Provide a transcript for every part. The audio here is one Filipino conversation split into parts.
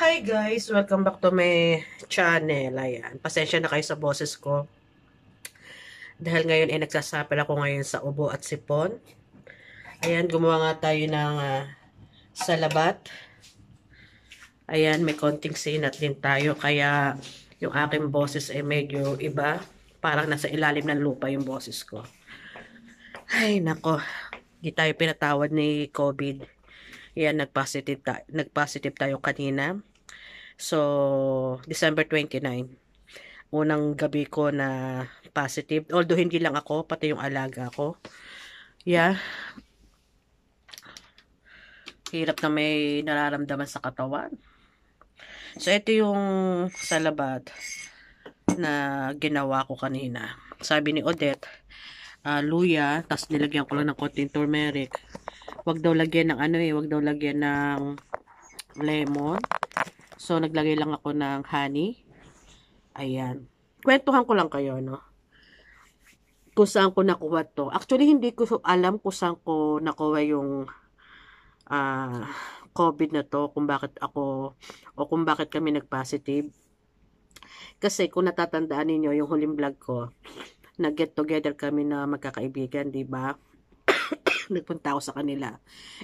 Hi guys! Welcome back to my channel. Ayan. Pasensya na kayo sa boses ko. Dahil ngayon ay eh, nagsasapil ako ngayon sa ubo at sipon. Ayan, gumawa nga tayo ng uh, salabat. Ayan, may konting sinat din tayo. Kaya yung aking boses ay eh, medyo iba. Parang nasa ilalim ng lupa yung boses ko. Ay, nako. Hindi tayo pinatawad ni COVID. Yan, nag-positive ta nag tayo kanina. So, December 29. Unang gabi ko na positive. Although, hindi lang ako, pati yung alaga ko. Yeah. Hirap na may nararamdaman sa katawan. So, ito yung salabat na ginawa ko kanina. Sabi ni Odette, uh, luya, tapos nilagyan ko lang ng konting turmeric. Huwag daw lagyan ng ano eh, huwag daw lagyan ng lemon So, naglagay lang ako ng honey. Ayan. Kwentuhan ko lang kayo, no? Kung saan ko nakuha to. Actually, hindi ko alam kung saan ko nakuha yung uh, COVID na to. Kung bakit ako, o kung bakit kami nag-positive. Kasi kung natatandaan ninyo yung huling vlog ko, nag-get together kami na magkakaibigan, di ba? nagpunta ako sa kanila.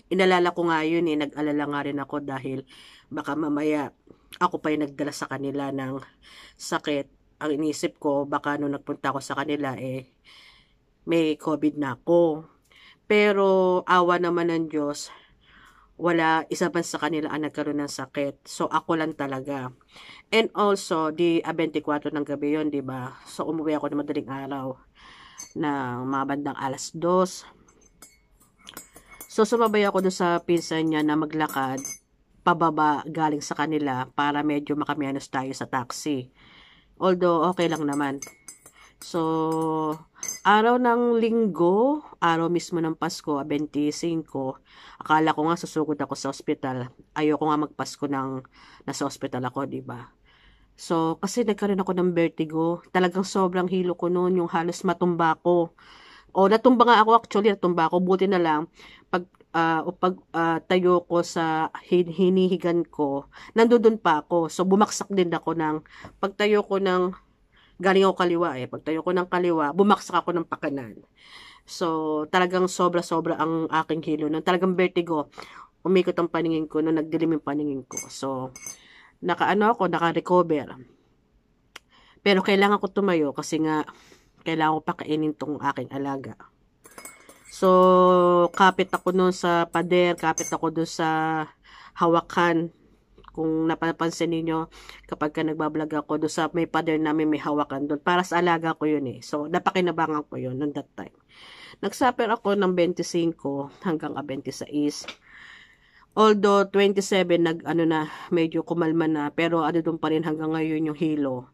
Inalala ko nga yun eh, nag-alala nga rin ako dahil baka mamaya ako pa yung nagdala sa kanila ng sakit. Ang inisip ko, baka nung nagpunta ako sa kanila eh, may COVID na ako. Pero awa naman ng Diyos, wala isa pa sa kanila ang nagkaroon ng sakit. So ako lang talaga. And also, di 24 ah, ng gabi yon, 'di ba? So umuwi ako ng madaling araw na mga bandang alas 2. So, sumabay ako doon sa pinsan niya na maglakad pababa galing sa kanila para medyo makamianos tayo sa taxi. Although, okay lang naman. So, araw ng linggo, araw mismo ng Pasko, 25, akala ko nga susugod ako sa ospital. Ayoko nga magpasko ng nasa ospital ako, di ba? So, kasi nagkaroon ako ng vertigo. Talagang sobrang hilo ko noon, yung halos matumba ko. O natumba nga ako actually, natumba ako. Buti na lang pag uh, o pag uh, tayo ko sa hin- hinihigan ko, nandoon pa ako. So bumaksak din ako ng pagtayo ko ng galing ako kaliwa eh. Pagtayo ko ng kaliwa, bumaksak ako ng pakanan. So, talagang sobra-sobra ang aking hilo. Nung talagang vertigo, umikot ang paningin ko, nung nagdilim yung paningin ko. So, nakaano ako, naka-recover. Pero kailangan ko tumayo kasi nga kailangan ko pakainin tong aking alaga. So, kapit ako noon sa pader, kapit ako doon sa hawakan. Kung napapansin niyo kapag ka nagbablog ako doon sa may pader namin may hawakan doon. Para sa alaga ko yun eh. So, napakinabangan ko yun noon that time. Nagsuffer ako ng 25 hanggang 26. Although 27 nag ano na medyo kumalma na pero ano doon pa rin hanggang ngayon yung hilo.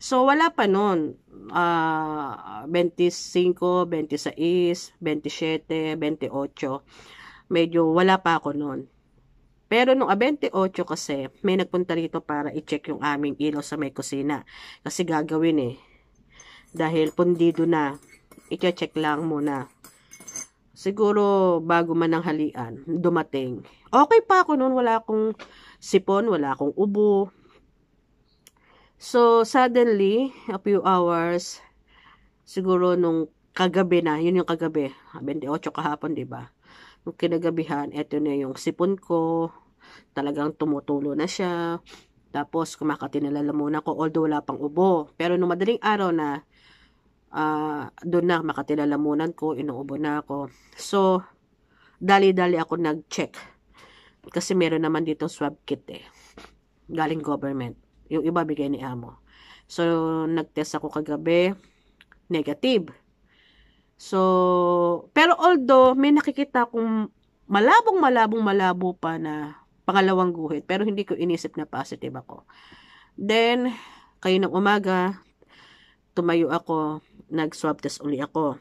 So, wala pa noon. Uh, 25, 26, 27, 28. Medyo wala pa ako noon. Pero nung 28 ah, kasi, may nagpunta rito para i-check yung aming ilaw sa may kusina. Kasi gagawin eh. Dahil pundido na. I-check lang muna. Siguro bago man ang halian, dumating. Okay pa ako noon, wala akong sipon, wala akong ubo, So, suddenly, a few hours, siguro nung kagabi na, yun yung kagabi, 28 kahapon, di ba? Nung kinagabihan, eto na yung sipon ko, talagang tumutulo na siya, tapos kumakati na lalamunan ko, although wala pang ubo. Pero nung madaling araw na, uh, doon na makatilalamunan ko, inuubo na ako. So, dali-dali ako nag-check. Kasi meron naman dito swab kit eh. Galing government. Yung iba bigay ni amo. So, nagtest ako kagabi, negative. So, pero although may nakikita akong malabong malabong malabo pa na pangalawang guhit, pero hindi ko inisip na positive ako. Then, kayo ng umaga, tumayo ako, nag-swab test uli ako.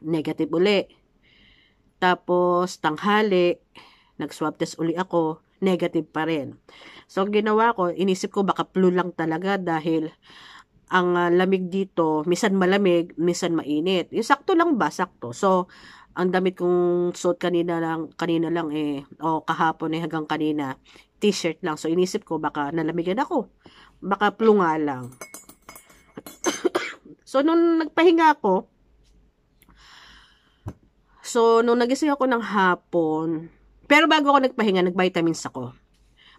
Negative uli. Tapos, tanghali, nag-swab test uli ako negative pa rin. So, ang ginawa ko, inisip ko baka flu lang talaga dahil ang uh, lamig dito, minsan malamig, minsan mainit. Yung sakto lang ba? Sakto. So, ang damit kong suot kanina lang, kanina lang eh, o kahapon eh hanggang kanina, t-shirt lang. So, inisip ko baka nalamigan ako. Baka flu nga lang. so, nung nagpahinga ako, so, nung nagising ako ng hapon, pero bago ako nagpahinga, nagvitamins ako.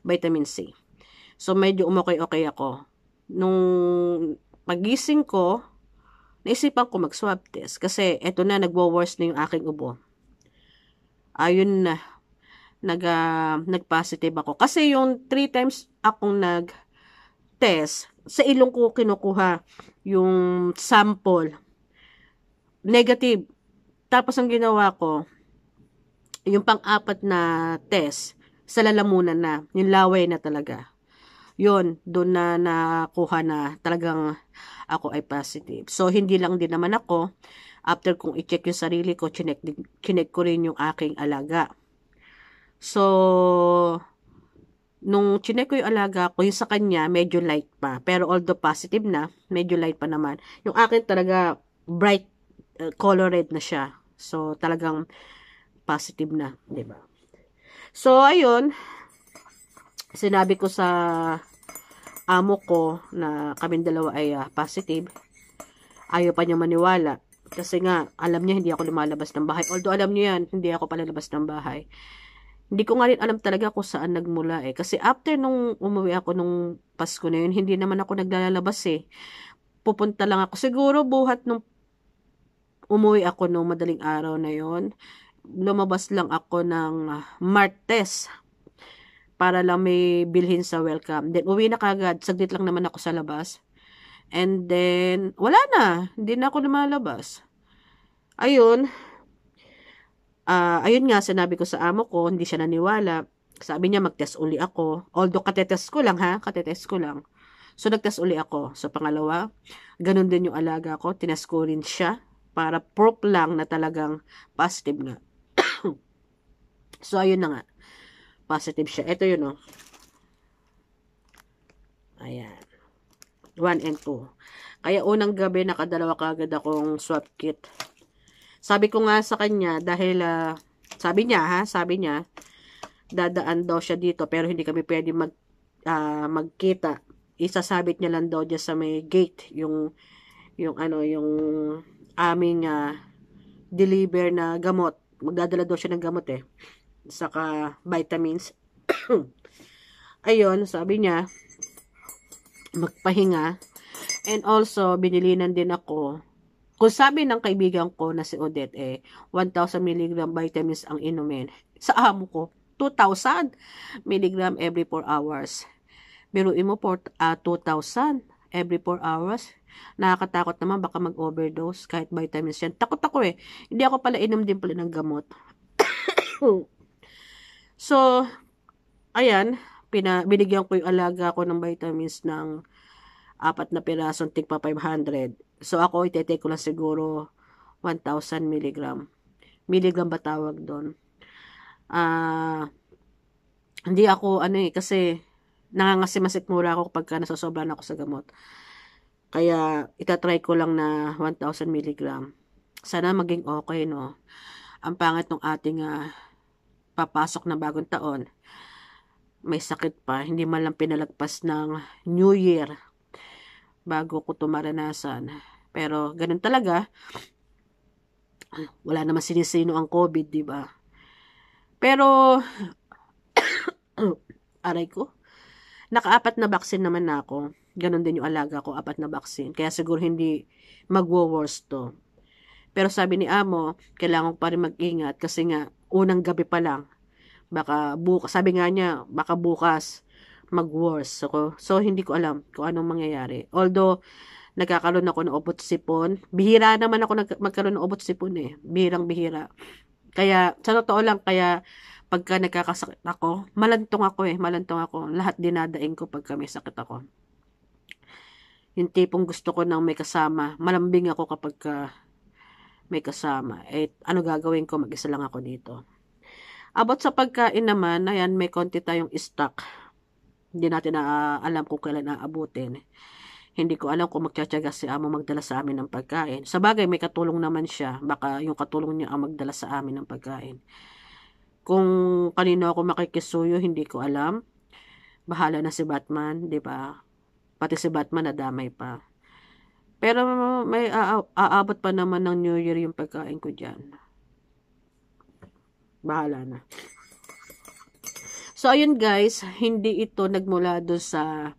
Vitamin C. So, medyo umokay-okay ako. Nung pagising ko, naisipan ko mag-swab test. Kasi, eto na, nagwo-worse na yung aking ubo. Ayun na. Nag, uh, nag-positive ako. Kasi yung three times akong nag-test, sa ilong ko kinukuha yung sample. Negative. Tapos, ang ginawa ko, yung pang-apat na test, sa lalamunan na, yung laway na talaga. Yun, doon na nakuha na talagang ako ay positive. So, hindi lang din naman ako, after kong i-check yung sarili ko, chinek, chinek ko rin yung aking alaga. So, nung chinek ko yung alaga ko, yung sa kanya, medyo light pa. Pero although positive na, medyo light pa naman. Yung akin talaga, bright, uh, eh, colored na siya. So, talagang positive na, 'di ba? So ayun, sinabi ko sa amo ko na kami dalawa ay uh, positive. Ayaw pa niya maniwala kasi nga alam niya hindi ako lumalabas ng bahay. Although alam niya 'yan, hindi ako palalabas ng bahay. Hindi ko nga rin alam talaga kung saan nagmula eh. Kasi after nung umuwi ako nung Pasko na yun, hindi naman ako naglalabas eh. Pupunta lang ako. Siguro buhat nung umuwi ako nung madaling araw na yon lumabas lang ako ng ah, Martes para lang may bilhin sa welcome. Then, uwi na kagad. Saglit lang naman ako sa labas. And then, wala na. Hindi na ako lumalabas. Ayun. Uh, ayun nga, sinabi ko sa amo ko, hindi siya naniwala. Sabi niya, mag-test uli ako. Although, katetest ko lang ha. Katetest ko lang. So, nag-test uli ako. So, pangalawa, ganun din yung alaga ko. Tinest ko rin siya para proof lang na talagang positive nga. So, ayun na nga. Positive siya. Ito yun, oh. Ayan. 1 and 2. Kaya unang gabi, nakadalawa kagad akong swap kit. Sabi ko nga sa kanya, dahil, uh, sabi niya, ha, sabi niya, dadaan daw siya dito, pero hindi kami pwede mag, uh, magkita. Isasabit niya lang daw dyan sa may gate, yung, yung ano, yung aming uh, deliver na gamot. Magdadala daw siya ng gamot, eh saka vitamins. Ayun, sabi niya, magpahinga. And also, binilinan din ako, kung sabi ng kaibigan ko na si Odette, eh, 1,000 mg vitamins ang inumin. Sa amo ko, 2,000 mg every 4 hours. Biruin mo for uh, ah, 2,000 every 4 hours. Nakakatakot naman, baka mag-overdose kahit vitamins yan. Takot ako eh. Hindi ako pala inom din pala ng gamot. So, ayan, pina, binigyan ko yung alaga ko ng vitamins ng apat na pirasong tigpa 500. So, ako itetake ko lang siguro 1,000 mg. Milligram ba tawag doon? Ah, uh, hindi ako, ano eh, kasi nangangasimasic mura ako pagka nasosobran ako sa gamot. Kaya, itatry ko lang na 1,000 mg. Sana maging okay, no? Ang pangit ng ating uh, papasok na bagong taon, may sakit pa, hindi man lang pinalagpas ng New Year bago ko tumaranasan. Pero ganun talaga, wala naman sinisino ang COVID, di ba? Pero, aray ko, nakaapat na vaccine naman ako. Ganun din yung alaga ko, apat na vaccine. Kaya siguro hindi magwo-worse to. Pero sabi ni Amo, kailangan ko pa rin mag-ingat kasi nga unang gabi pa lang. Baka bukas, sabi nga niya, baka bukas mag-worse ako. So, hindi ko alam kung anong mangyayari. Although, nagkakaroon ako ng obot sipon. Bihira naman ako nag- magkaroon ng obot sipon eh. Bihirang bihira. Kaya, sa totoo lang, kaya pagka nagkakasakit ako, malantong ako eh, malantong ako. Lahat dinadaing ko pagka may sakit ako. Yung tipong gusto ko nang may kasama, malambing ako kapag ka may kasama. Eh, ano gagawin ko? Mag-isa lang ako dito. About sa pagkain naman, ayan, may konti tayong stock. Hindi natin na, uh, alam kung kailan aabutin. Hindi ko alam kung magtsatsaga si Amo magdala sa amin ng pagkain. Sa bagay, may katulong naman siya. Baka yung katulong niya ang magdala sa amin ng pagkain. Kung kanino ako makikisuyo, hindi ko alam. Bahala na si Batman, di ba? Pati si Batman nadamay pa. Pero may aabot pa naman ng New Year yung pagkain ko dyan. Bahala na. So, ayun guys, hindi ito nagmula do sa,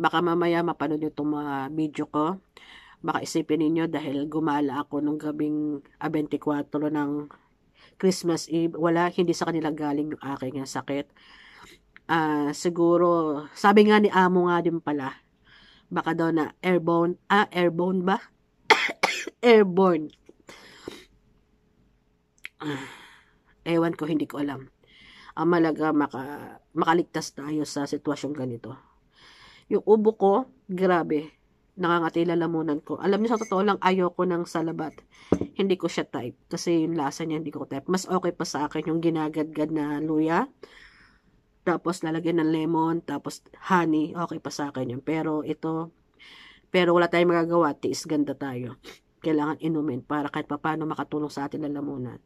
baka mamaya mapanood nyo itong mga video ko. Baka isipin niyo dahil gumala ako nung gabing 24 ng Christmas Eve. Wala, hindi sa kanila galing yung aking sakit. Uh, siguro, sabi nga ni Amo nga din pala, baka daw na airborne, ah, airborne ba? airborne. Ah, ewan ko, hindi ko alam. Ang ah, malaga maka, makaligtas tayo sa sitwasyong ganito. Yung ubo ko, grabe. Nakangati lamunan ko. Alam niyo, sa totoo lang, ayoko ng salabat. Hindi ko siya type. Kasi yung lasa niya, hindi ko type. Mas okay pa sa akin yung ginagadgad na luya tapos, lalagyan ng lemon, tapos honey. Okay pa sa akin yun. Pero ito, pero wala tayong magagawa. Tiis ganda tayo. Kailangan inumin para kahit papano makatulong sa atin ang lamunan.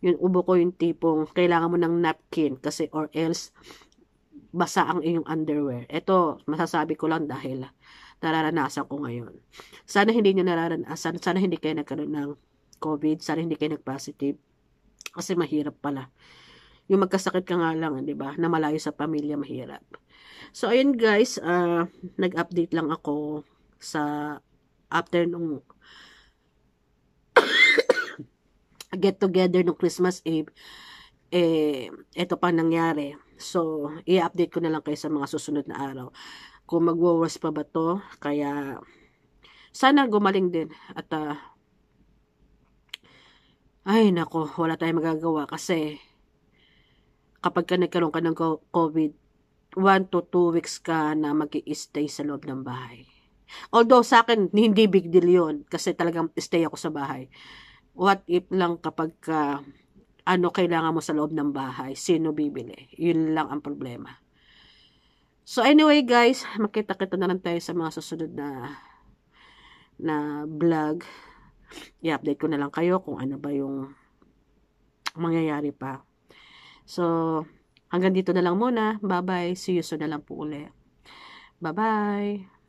Yung ubo ko yung tipong kailangan mo ng napkin kasi or else basa ang iyong underwear. Ito, masasabi ko lang dahil nararanasan ko ngayon. Sana hindi niyo nararanasan. Sana hindi kayo nagkaroon ng COVID. Sana hindi kayo nag-positive. Kasi mahirap pala. Yung magkasakit ka nga lang, eh, di ba? Na malayo sa pamilya, mahirap. So, ayun guys, uh, nag-update lang ako sa after nung get together nung Christmas Eve. Eh, ito pa nangyari. So, i-update ko na lang kayo sa mga susunod na araw. Kung magwo-worse pa ba to, kaya sana gumaling din at uh, ay nako, wala tayong magagawa kasi kapag ka nagkaroon ka ng COVID, 1 to 2 weeks ka na mag stay sa loob ng bahay. Although sa akin, hindi big deal yun kasi talagang stay ako sa bahay. What if lang kapag ka, ano kailangan mo sa loob ng bahay, sino bibili? Yun lang ang problema. So anyway guys, makita-kita na lang tayo sa mga susunod na na vlog. I-update ko na lang kayo kung ano ba yung mangyayari pa. So, hanggang dito na lang muna. Bye-bye. See you soon na lang po ulit. Bye-bye.